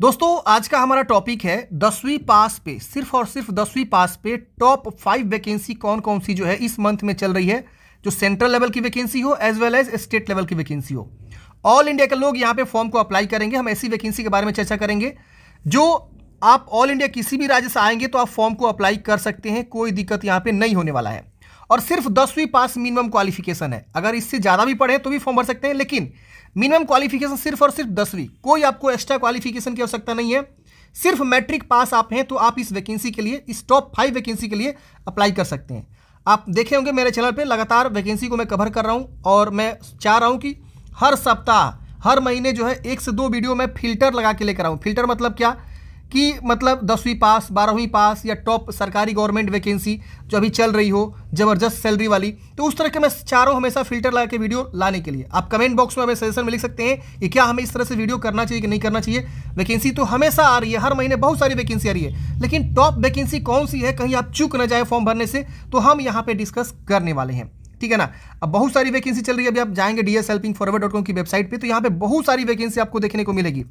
दोस्तों आज का हमारा टॉपिक है दसवीं पास पे सिर्फ और सिर्फ दसवीं पास पे टॉप फाइव वैकेंसी कौन कौन सी जो है इस मंथ में चल रही है जो सेंट्रल लेवल की वैकेंसी हो as well as state level की वैकेंसी हो ऑल इंडिया के लोग यहाँ पे फॉर्म को अप्लाई करेंगे हम ऐसी वैकेंसी के बारे में चर्चा करेंगे जो आप ऑल इंडिया किसी भी राज्य से आएंगे तो आप फॉर्म को अप्लाई कर सकते हैं कोई दिक्कत यहाँ पे नहीं होने वाला है और सिर्फ दसवीं पास मिनिमम क्वालिफिकेशन है अगर इससे ज़्यादा भी पढ़े तो भी फॉर्म भर सकते हैं लेकिन मिनिमम क्वालिफिकेशन सिर्फ और सिर्फ दसवीं कोई आपको एक्स्ट्रा क्वालिफिकेशन की आवश्यकता नहीं है सिर्फ मैट्रिक पास आप हैं तो आप इस वैकेंसी के लिए इस टॉप फाइव वैकेंसी के लिए अप्लाई कर सकते हैं आप देखे होंगे मेरे चैनल पे लगातार वैकेंसी को मैं कवर कर रहा हूँ और मैं चाह रहा हूँ कि हर सप्ताह हर महीने जो है एक से दो वीडियो मैं फिल्टर लगा के लेकर आऊँ फिल्टर मतलब क्या कि मतलब दसवीं पास बारहवीं पास या टॉप सरकारी गवर्नमेंट वैकेंसी जो अभी चल रही हो ज़बरदस्त सैलरी वाली तो उस तरह के मैं चारों हमेशा फिल्टर लगा के वीडियो लाने के लिए आप कमेंट बॉक्स में हमें सजेशन में लिख सकते हैं कि क्या हमें इस तरह से वीडियो करना चाहिए कि नहीं करना चाहिए वैकेंसी तो हमेशा आ रही है हर महीने बहुत सारी वैकेंसी आ रही है लेकिन टॉप वैकेंसी कौन सी है कहीं आप चूक ना जाए फॉर्म भरने से तो हम यहाँ पर डिस्कस करने वाले हैं ठीक है ना अब बहुत सारी वैकेंसी चल रही है अभी आप जाएंगे D helping forward dot com की वेबसाइट पे तो यहाँ पे बहुत सारी वैकेंसी आपको देखने को मिलेगी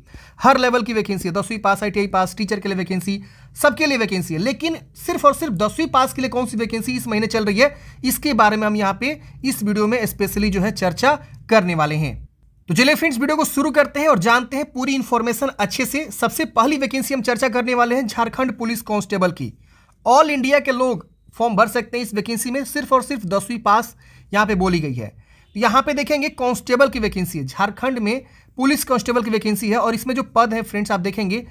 हर लेवल की वैकेंसी है दसवीं पास आई पास टीचर के लिए वैकेंसी सबके लिए वैकेंसी है लेकिन सिर्फ और सिर्फ दसवीं पास के लिए कौन सी वैकेंसी इस महीने चल रही है इसके बारे में हम यहाँ पे इस वीडियो में स्पेशली जो है चर्चा करने वाले हैं तो चलिए फ्रेंड्स वीडियो को शुरू करते हैं और जानते हैं पूरी इन्फॉर्मेशन अच्छे से सबसे पहली वैकेंसी हम चर्चा करने वाले हैं झारखंड पुलिस कांस्टेबल की ऑल इंडिया के लोग फॉर्म भर सकते हैं इस वैकेंसी में सिर्फ और सिर्फ दसवीं पास यहाँ पे बोली गई है तो यहाँ पे देखेंगे कांस्टेबल की वैकेंसी है झारखंड में पुलिस कांस्टेबल की वैकेंसी है और इसमें जो पद है फ्रेंड्स आप देखेंगे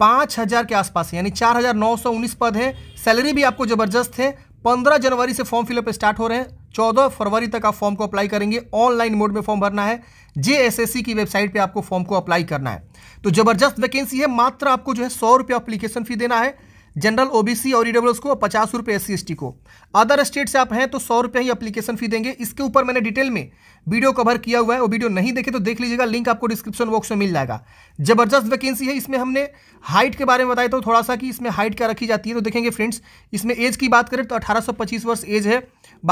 पाँच हज़ार के आसपास है यानी चार हज़ार नौ सौ उन्नीस पद है सैलरी भी आपको ज़बरदस्त है पंद्रह जनवरी से फॉर्म फिलअप स्टार्ट हो रहे हैं चौदह फरवरी तक आप फॉर्म को अप्लाई करेंगे ऑनलाइन मोड में फॉर्म भरना है जेएसएससी की वेबसाइट पे आपको फॉर्म को अप्लाई करना है तो ज़बरदस्त वैकेंसी है मात्र आपको जो है सौ रुपया अप्लीकेशन फ़ी देना है जनरल ओबीसी और ईडब्ल्यूएस को पचास रुपये एस सी को अदर स्टेट से आप हैं तो सौ रुपये ही अप्लीकेशन फी देंगे इसके ऊपर मैंने डिटेल में वीडियो कवर किया हुआ है वो वीडियो नहीं देखे तो देख लीजिएगा लिंक आपको डिस्क्रिप्शन बॉक्स में मिल जाएगा जबरदस्त वैकेंसी है इसमें हमने हाइट के बारे में बताया तो थोड़ा सा कि इसमें हाइट क्या रखी जाती है तो देखेंगे फ्रेंड्स इसमें एज की बात करें तो अठारह वर्ष एज है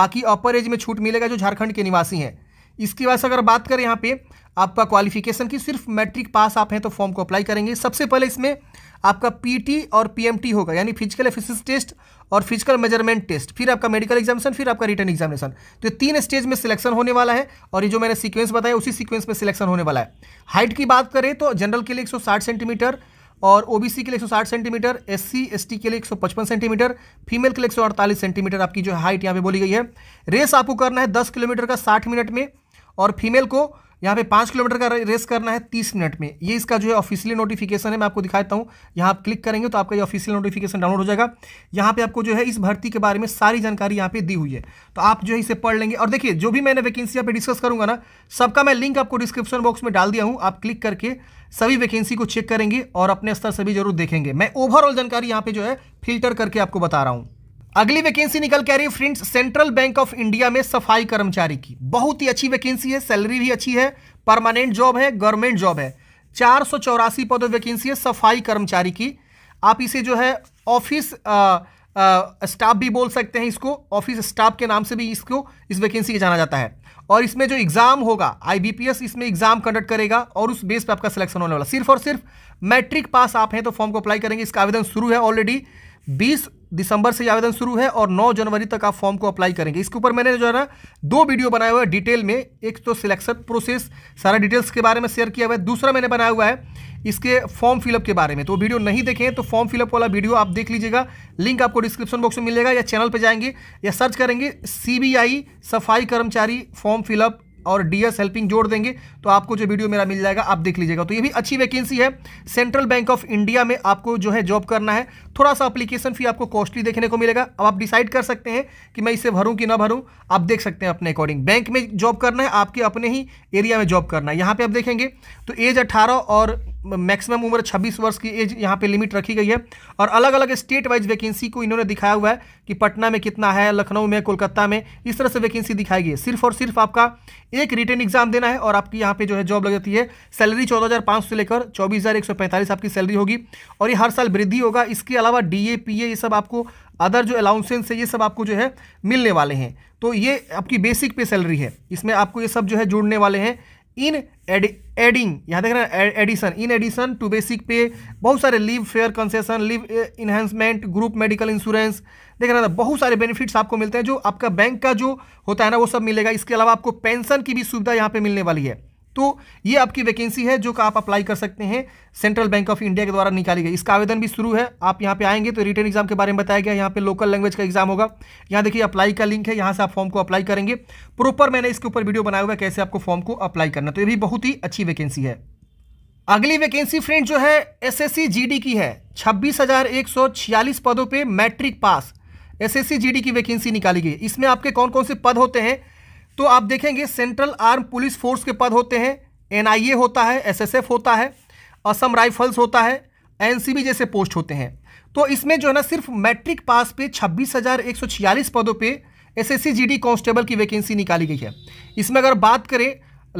बाकी अपर एज में छूट मिलेगा जो झारखंड के निवासी हैं इसके बाद अगर बात करें यहाँ पर आपका क्वालिफिकेशन की सिर्फ मैट्रिक पास आप हैं तो फॉर्म को अप्लाई करेंगे सबसे पहले इसमें आपका पीटी और पीएमटी होगा यानी फिजिकल एफिसिस टेस्ट और फिजिकल मेजरमेंट टेस्ट फिर आपका मेडिकल एग्जामिनेशन फिर आपका रिटर्न एग्जामिनेशन तो ये तीन स्टेज में सिलेक्शन होने वाला है और ये जो मैंने सीक्वेंस बताया उसी सीक्वेंस में सिलेक्शन होने वाला है हाइट की बात करें तो जनरल के लिए एक सेंटीमीटर और ओबीसी के लिए 160 सेंटीमीटर एससी एसटी के लिए 155 सेंटीमीटर फीमेल के लिए 148 सेंटीमीटर आपकी जो हाइट यहाँ पे बोली गई है रेस आपको करना है 10 किलोमीटर का 60 मिनट में और फीमेल को यहाँ पे पाँच किलोमीटर का रेस करना है तीस मिनट में ये इसका जो है ऑफिशियल नोटिफिकेशन है मैं आपको दिखाता हूँ यहाँ आप क्लिक करेंगे तो आपका ये ऑफिशियल नोटिफिकेशन डाउनलोड हो जाएगा यहाँ पे आपको जो है इस भर्ती के बारे में सारी जानकारी यहाँ पे दी हुई है तो आप जो है इसे पढ़ लेंगे और देखिए जो भी मैंने वैकेंसी यहाँ पे डिस्कस करूँगा ना सबका मैं लिंक आपको डिस्क्रिप्शन बॉक्स में डाल दिया हूँ आप क्लिक करके सभी वैकेंसी को चेक करेंगे और अपने स्तर से भी जरूर देखेंगे मैं ओवरऑल जानकारी यहाँ पे जो है फिल्टर करके आपको बता रहा हूँ अगली वैकेंसी निकल के आ रही है friends Central Bank of India में सफाई कर्मचारी की बहुत ही अच्छी वैकेंसी है सैलरी भी अच्छी है परमानेंट जॉब है गवर्नमेंट जॉब है चार सौ चौरासी पदों वैकेंसी है सफाई कर्मचारी की आप इसे जो है ऑफिस स्टाफ भी बोल सकते हैं इसको ऑफिस स्टाफ के नाम से भी इसको इस वैकेंसी के जाना जाता है और इसमें जो एग्ज़ाम होगा आईबीपीएस इसमें एग्ज़ाम कंडक्ट करेगा और उस बेस पर आपका सिलेक्शन होने वाला सिर्फ और सिर्फ मैट्रिक पास आप हैं तो फॉर्म को अप्लाई करेंगे इसका आवेदन शुरू है ऑलरेडी बीस दिसंबर से आवेदन शुरू है और 9 जनवरी तक आप फॉर्म को अप्लाई करेंगे इसके ऊपर मैंने जो है ना दो वीडियो बनाए हुए है डिटेल में एक तो सिलेक्शन प्रोसेस सारा डिटेल्स के बारे में शेयर किया हुआ है दूसरा मैंने बनाया हुआ है इसके फॉर्म फिलअप के बारे में तो वीडियो नहीं देखें तो फॉर्म फिलअप वाला वीडियो आप देख लीजिएगा लिंक आपको डिस्क्रिप्शन बॉक्स में मिलेगा या चैनल पर जाएंगे या सर्च करेंगे सी सफाई कर्मचारी फॉर्म फिलअप और डीएस हेल्पिंग जोड़ देंगे तो आपको जो वीडियो मेरा मिल जाएगा आप देख लीजिएगा तो ये भी अच्छी वैकेंसी है सेंट्रल बैंक ऑफ इंडिया में आपको जो है जॉब करना है थोड़ा सा अप्लीकेशन फी आपको कॉस्टली देखने को मिलेगा अब आप डिसाइड कर सकते हैं कि मैं इसे भरूँ कि ना भरूँ आप देख सकते हैं अपने अकॉर्डिंग बैंक में जॉब करना है आपके अपने ही एरिया में जॉब करना है यहाँ पर आप देखेंगे तो एज अट्ठारह और मैक्सिमम उम्र 26 वर्ष की एज यहाँ पे लिमिट रखी गई है और अलग अलग स्टेट वाइज वैकेंसी को इन्होंने दिखाया हुआ है कि पटना में कितना है लखनऊ में कोलकाता में इस तरह से वैकेंसी दिखाई गई है सिर्फ और सिर्फ आपका एक रिटर्न एग्जाम देना है और आपकी यहाँ पे जो है जॉब लग जाती है सैलरी चौदह से लेकर चौबीस आपकी सैलरी होगी और ये हर साल वृद्धि होगा इसके अलावा डी ए ये सब आपको अदर जो अलाउंसेंस है ये सब आपको जो है मिलने वाले हैं तो ये आपकी बेसिक पे सैलरी है इसमें आपको ये सब जो है जुड़ने वाले हैं इन एडिंग यहाँ देख रहे हैं addition in addition to basic pay बहुत सारे leave fare concession leave enhancement group medical insurance देख रहे हैं बहुत सारे बेनिफिट्स आपको मिलते हैं जो आपका बैंक का जो होता है ना वो सब मिलेगा इसके अलावा आपको पेंशन की भी सुविधा यहाँ पे मिलने वाली है तो ये आपकी वैकेंसी है जो आप अप्लाई कर सकते हैं सेंट्रल बैंक ऑफ इंडिया के द्वारा निकाली गई इसका आवेदन भी शुरू है आप यहाँ पे आएंगे तो रिटर्न एग्जाम के बारे में बताया गया यहाँ पे लोकल लैंग्वेज का एग्जाम होगा यहाँ देखिए अप्लाई का लिंक है यहाँ से आप फॉर्म को अप्लाई करेंगे प्रॉपर मैंने इसके ऊपर वीडियो बनाया हुआ है कैसे आपको फॉर्म को अप्लाई करना तो ये भी बहुत ही अच्छी वैकेंसी है अगली वैकेंसी फ्रेंड जो है एस एस की है छब्बीस पदों पर मैट्रिक पास एस एस की वैकेंसी निकाली गई इसमें आपके कौन कौन से पद होते हैं तो आप देखेंगे सेंट्रल आर्म पुलिस फोर्स के पद होते हैं एनआईए होता है एसएसएफ होता है असम राइफल्स होता है एनसीबी जैसे पोस्ट होते हैं तो इसमें जो है ना सिर्फ मैट्रिक पास पे 26,146 पदों पे एसएससी जीडी कांस्टेबल की वैकेंसी निकाली गई है इसमें अगर बात करें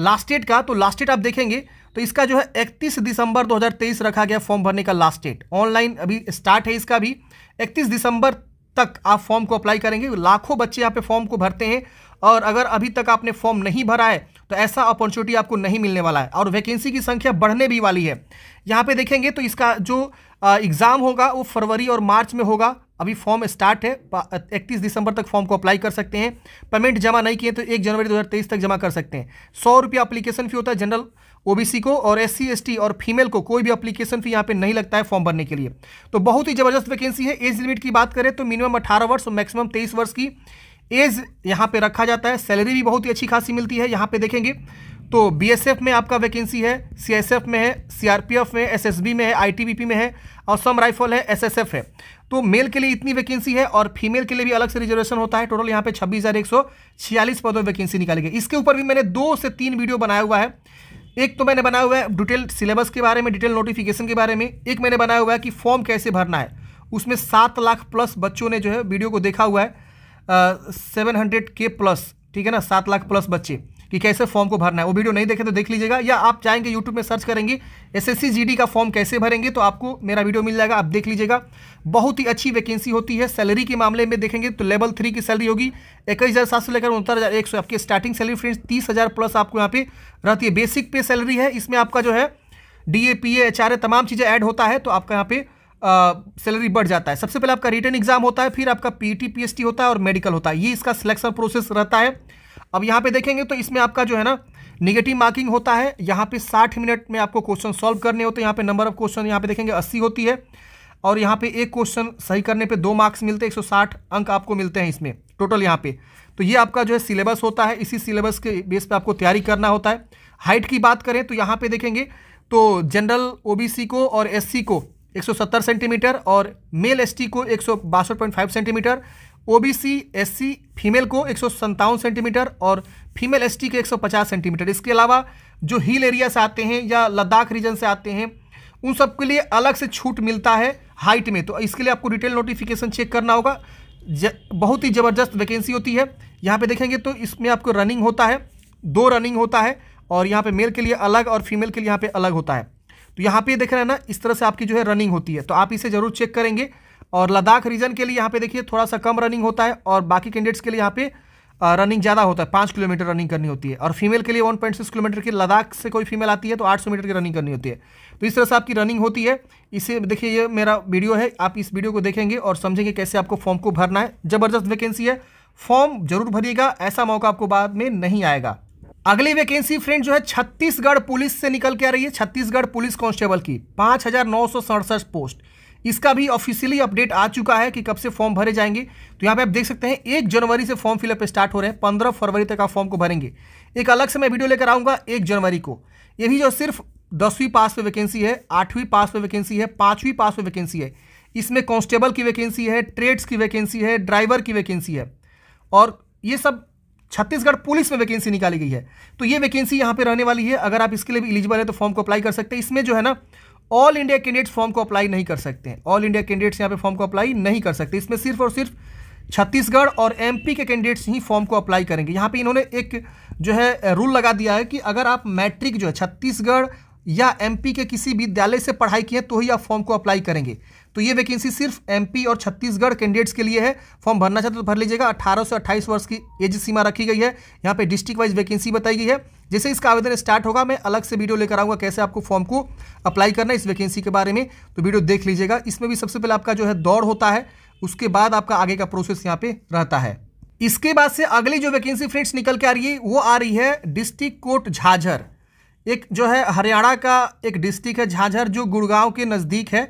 लास्ट डेट का तो लास्ट डेट आप देखेंगे तो इसका जो है इकतीस दिसंबर 2023 रखा गया फॉर्म भरने का लास्ट डेट ऑनलाइन अभी स्टार्ट है इसका भी इकतीस दिसंबर तक आप फॉर्म को अप्लाई करेंगे लाखों बच्चे यहाँ पे फॉर्म को भरते हैं और अगर अभी तक आपने फॉर्म नहीं भरा है तो ऐसा अपॉर्चुनिटी आपको नहीं मिलने वाला है और वैकेंसी की संख्या बढ़ने भी वाली है यहाँ पे देखेंगे तो इसका जो एग्ज़ाम होगा वो फरवरी और मार्च में होगा अभी फॉर्म स्टार्ट है इकतीस दिसंबर तक फॉर्म को अप्लाई कर सकते हैं पेमेंट जमा नहीं किए तो एक जनवरी दो तक जमा कर सकते हैं सौ रुपया अप्लीकेशन फ़ी होता है जनरल ओबीसी को और एस सी और फीमेल को कोई भी अप्लीकेशन फी यहाँ पे नहीं लगता है फॉर्म भरने के लिए तो बहुत ही जबरदस्त वैकेंसी है एज लिमिट की बात करें तो मिनिमम अठारह वर्ष और मैक्सिमम तेईस वर्ष की एज यहाँ पे रखा जाता है सैलरी भी बहुत ही अच्छी खासी मिलती है यहाँ पे देखेंगे तो बी में आपका वैकेंसी है सीएसएफ में है सीआरपीएफ में एस में है आईटीबीपी में है और सम राइफल है एस है तो मेल के लिए इतनी वैकेंसी है और फीमेल के लिए भी अलग से रिजर्वेशन होता है टोटल यहाँ पे छब्बीस हज़ार एक सौ छियालीस पदों वैकेंसी निकाली गई इसके ऊपर भी मैंने दो से तीन वीडियो बनाया हुआ है एक तो मैंने बनाया हुआ है डिटेल सिलेबस के बारे में डिटेल नोटिफिकेशन के बारे में एक मैंने बनाया हुआ है कि फॉर्म कैसे भरना है उसमें सात लाख प्लस बच्चों ने जो है वीडियो को देखा हुआ है सेवन हंड्रेड के प्लस ठीक है ना सात लाख प्लस बच्चे कि कैसे फॉर्म को भरना है वो वीडियो नहीं देखे तो देख लीजिएगा या आप चाहेंगे यूट्यूब में सर्च करेंगे एस एस का फॉर्म कैसे भरेंगे तो आपको मेरा वीडियो मिल जाएगा आप देख लीजिएगा बहुत ही अच्छी वैकेंसी होती है सैलरी के मामले में देखेंगे तो लेवल थ्री की सैलरी होगी इक्कीस हज़ार सात सौ लेकर उनतर हज़ार एक सौ आपकी स्टार्टिंग सैलरी फ्रेंड्स तीस हज़ार प्लस आपको यहाँ पे रहती है बेसिक पे सैलरी है इसमें आपका जो है D A P H R तमाम चीज़ें ऐड होता है तो आपका यहाँ पे सैलरी बढ़ जाता है सबसे पहले आपका रिटर्न एग्जाम होता है फिर आपका P T P S T होता है और मेडिकल होता है ये इसका सिलेक्शन प्रोसेस रहता है अब यहाँ पे देखेंगे तो इसमें आपका जो है ना निगेटिव मार्किंग होता है यहाँ पे 60 मिनट में आपको क्वेश्चन सॉल्व करने होते हैं यहाँ पे नंबर ऑफ क्वेश्चन यहाँ पे देखेंगे 80 होती है और यहाँ पे एक क्वेश्चन सही करने पे दो मार्क्स मिलते हैं 160 अंक आपको मिलते हैं इसमें टोटल यहाँ पे तो ये आपका जो है सिलेबस होता है इसी सिलेबस के बेस पर आपको तैयारी करना होता है हाइट की बात करें तो यहाँ पर देखेंगे तो जनरल ओ को और एस को 170 सेंटीमीटर और मेल एसटी को एक सेंटीमीटर ओबीसी एससी फीमेल को एक सेंटीमीटर और फीमेल एसटी के 150 सेंटीमीटर इसके अलावा जो हिल एरिया से आते हैं या लद्दाख रीजन से आते हैं उन सब के लिए अलग से छूट मिलता है हाइट में तो इसके लिए आपको डिटेल नोटिफिकेशन चेक करना होगा बहुत ही ज़बरदस्त वैकेंसी होती है यहाँ पे देखेंगे तो इसमें आपको रनिंग होता है दो रनिंग होता है और यहाँ पे मेल के लिए अलग और फीमेल के लिए यहाँ पे अलग होता है तो यहाँ पे देख रहे हैं ना इस तरह से आपकी जो है रनिंग होती है तो आप इसे ज़रूर चेक करेंगे और लद्दाख रीजन के लिए यहाँ पे देखिए थोड़ा सा कम रनिंग होता है और बाकी कैंडिडेट्स के लिए यहाँ पे रनिंग ज़्यादा होता है पाँच किलोमीटर रनिंग करनी होती है और फीमेल के लिए वन पॉइंट सिक्स किलोमीटर की लद्दाख से कोई फीमेल आती है तो आठ सौ मीटर की रनिंग करनी होती है तो इस तरह से आपकी रनिंग होती है इसे देखिए ये मेरा वीडियो है आप इस वीडियो को देखेंगे और समझेंगे कैसे आपको फॉर्म को भरना है ज़बरदस्त वैकेंसी है फॉर्म जरूर भरिएगा ऐसा मौका आपको बाद में नहीं आएगा अगली वैकेंसी फ्रेंड जो है छत्तीसगढ़ पुलिस से निकल के आ रही है छत्तीसगढ़ पुलिस कांस्टेबल की पांच पोस्ट इसका भी ऑफिशियली अपडेट आ चुका है कि कब से फॉर्म भरे जाएंगे तो यहाँ पे आप देख सकते हैं एक जनवरी से फॉर्म फिलअप स्टार्ट हो रहे हैं पंद्रह फरवरी तक आप फॉर्म को भरेंगे एक अलग से मैं वीडियो लेकर आऊँगा एक जनवरी को ये भी जो सिर्फ दसवीं पास पे वैकेंसी है आठवीं पास पे वैकेंसी है पाँचवीं पास पे वैकेंसी है इसमें कॉन्स्टेबल की वैकेंसी है ट्रेड्स की वैकेंसी है ड्राइवर की वैकेंसी है और ये सब छत्तीसगढ़ पुलिस में वैकेंसी निकाली गई है तो ये वैकेंसी यहाँ पे रहने वाली है अगर आप इसके लिए भी एलिजिबल है तो फॉर्म को अप्लाई कर सकते हैं इसमें जो है ना ऑल इंडिया कैंडिडेट्स फॉर्म को अप्लाई नहीं कर सकते हैं ऑल इंडिया कैंडिडेट्स यहाँ पे फॉर्म को अप्लाई नहीं कर सकते इसमें सिर्फ और सिर्फ छत्तीसगढ़ और एमपी के कैंडिडेट्स ही फॉर्म को अप्लाई करेंगे यहाँ पे इन्होंने एक जो है रूल लगा दिया है कि अगर आप मैट्रिक जो है छत्तीसगढ़ या एमपी के किसी विद्यालय से पढ़ाई की है तो ही आप फॉर्म को अप्लाई करेंगे तो ये वैकेंसी सिर्फ एमपी और छत्तीसगढ़ कैंडिडेट्स के लिए है फॉर्म भरना चाहते तो भर लीजिएगा अठारह से 28 वर्ष की एज सीमा रखी गई है यहाँ पे डिस्ट्रिक्ट वाइज वैकेंसी बताई गई है जैसे इसका आवेदन स्टार्ट होगा मैं अलग से वीडियो लेकर आऊँगा कैसे आपको फॉर्म को अप्लाई करना इस वैकेंसी के बारे में तो वीडियो देख लीजिएगा इसमें भी सबसे पहले आपका जो है दौड़ होता है उसके बाद आपका आगे का प्रोसेस यहाँ पे रहता है इसके बाद से अगली जो वैकेंसी फ्रेंड्स निकल के आ रही है वो आ रही है डिस्ट्रिक्ट कोर्ट झाझर एक जो है हरियाणा का एक डिस्ट्रिक्ट है झाझर जो गुड़गांव के नज़दीक है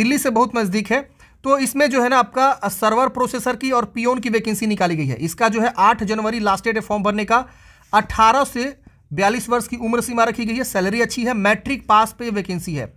दिल्ली से बहुत नज़दीक है तो इसमें जो है ना आपका सर्वर प्रोसेसर की और पियोन की वैकेंसी निकाली गई है इसका जो है आठ जनवरी लास्ट डेट है फॉर्म भरने का अट्ठारह से बयालीस वर्ष की उम्र सीमा रखी गई है सैलरी अच्छी है मैट्रिक पास पे वैकेंसी है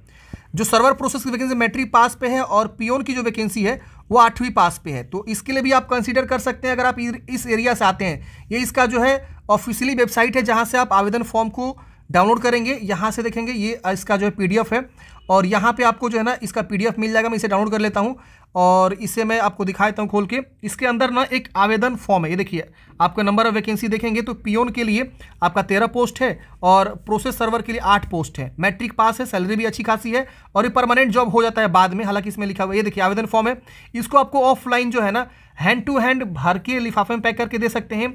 जो सर्वर प्रोसेस की वैकेंसी मैट्रिक पास पे है और पियोन की जो वैकेंसी है वो आठवीं पास पे है तो इसके लिए भी आप कंसीडर कर सकते हैं अगर आप इस एरिया से आते हैं ये इसका जो है ऑफिशियली वेबसाइट है जहाँ से आप आवेदन फॉर्म को डाउनलोड करेंगे यहाँ से देखेंगे ये इसका जो है पी है और यहाँ पे आपको जो है ना इसका पी मिल जाएगा मैं इसे डाउनलोड कर लेता हूँ और इसे मैं आपको दिखा देता हूँ खोल के इसके अंदर ना एक आवेदन फॉर्म है ये देखिए आपका नंबर ऑफ वैकेंसी देखेंगे तो पियोन के लिए आपका तेरह पोस्ट है और प्रोसेस सर्वर के लिए आठ पोस्ट है मैट्रिक पास है सैलरी भी अच्छी खासी है और ये परमानेंट जॉब हो जाता है बाद में हालांकि इसमें लिखा हुआ ये देखिए आवेदन फॉर्म है इसको आपको ऑफलाइन जो है ना हैंड टू हैंड भर के लिफाफे में पैक करके दे सकते हैं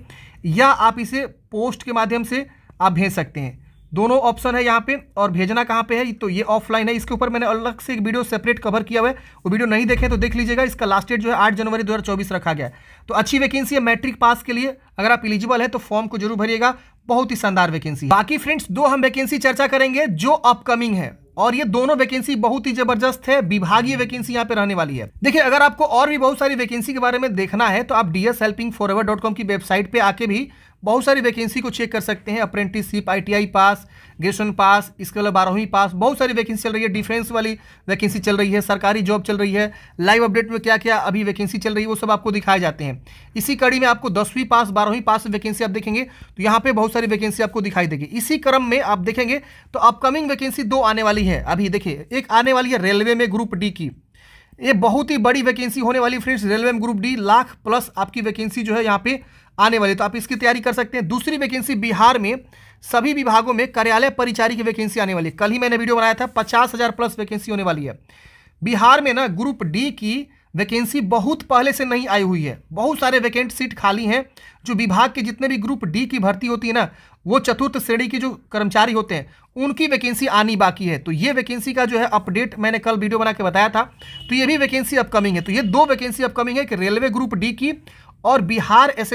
या आप इसे पोस्ट के माध्यम से आप भेज सकते हैं दोनों ऑप्शन है यहाँ पे और भेजना कहाँ पे है तो ये ऑफलाइन है इसके ऊपर मैंने अलग से एक वीडियो सेपरेट कवर किया हुआ है वो वीडियो नहीं देखें तो देख लीजिएगा इसका लास्ट डेट जो है 8 जनवरी 2024 रखा गया है तो अच्छी वैकेंसी है मैट्रिक पास के लिए अगर आप इलिजिबल है तो फॉर्म को जरूर भरिएगा बहुत ही शानदार वैकेंसी बाकी फ्रेंड्स दो हम वैकेंसी चर्चा करेंगे जो अपकमिंग है और ये दोनों वैकेंसी बहुत ही जबरदस्त है विभागीय वैकेंसी यहाँ पे रहने वाली है देखिए अगर आपको और भी बहुत सारी वैकेंसी के बारे में देखना है तो आप डी एस हेल्पिंग फॉर की वेबसाइट पे आके भी बहुत सारी वैकेंसी को चेक कर सकते हैं apprenticeship ITI pass graduation pass इसके अलावा बारहवीं पास बहुत सारी वैकेंसी चल रही है डिफेंस वाली वैकेंसी चल रही है सरकारी जॉब चल रही है लाइव अपडेट में क्या क्या अभी वैकेंसी चल रही है वो सब आपको दिखाए जाते हैं इसी कड़ी में आपको दसवीं पास बारहवीं पास वैकेंसी आप देखेंगे तो यहाँ पर बहुत सारी वैकेंसी आपको दिखाई देगी इसी क्रम में आप देखेंगे तो अपकमिंग वैकेंसी दो आने वाली है अभी देखिए एक आने वाली है रेलवे में ग्रुप डी की ये बहुत ही बड़ी वैकेंसी होने वाली फ्रेंड्स रेलवे में ग्रुप डी लाख प्लस आपकी वैकेंसी जो है यहाँ पे आने वाली तो आप इसकी तैयारी कर सकते हैं दूसरी वैकेंसी बिहार में सभी विभागों में कार्यालय परिचारी की वैकेंसी आने वाली है कल ही मैंने वीडियो बनाया था पचास हज़ार प्लस वैकेंसी होने वाली है बिहार में ना ग्रुप डी की वैकेंसी बहुत पहले से नहीं आई हुई है बहुत सारे वैकेंट सीट खाली हैं जो विभाग के जितने भी ग्रुप डी की भर्ती होती है ना वो चतुर्थ श्रेणी के जो कर्मचारी होते हैं उनकी वैकेंसी आनी बाकी है तो ये वैकेंसी का जो है अपडेट मैंने कल वीडियो बना के बताया था तो ये भी वैकेंसी अपकमिंग है तो ये दो वैकेंसी अपकमिंग है कि रेलवे ग्रुप डी की और बिहार एस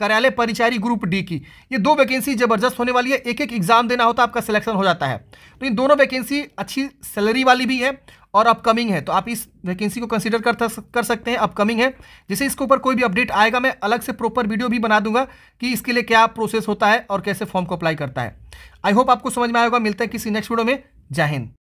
कार्यालय परिचारी ग्रुप डी की ये दो वैकेंसी जबरदस्त होने वाली है एक एक एग्जाम देना होता तो है आपका सिलेक्शन हो जाता है तो इन दोनों वैकेंसी अच्छी सैलरी वाली भी है और अपकमिंग है तो आप इस वैकेंसी को कंसिडर कर कर सकते हैं अपकमिंग है जैसे इसके ऊपर कोई भी अपडेट आएगा मैं अलग से प्रॉपर वीडियो भी बना दूंगा कि इसके लिए क्या प्रोसेस होता है और कैसे फॉर्म को अप्लाई करता है आई होप आपको समझ में आएगा मिलता है किसी नेक्स्ट वीडियो में जय हिंद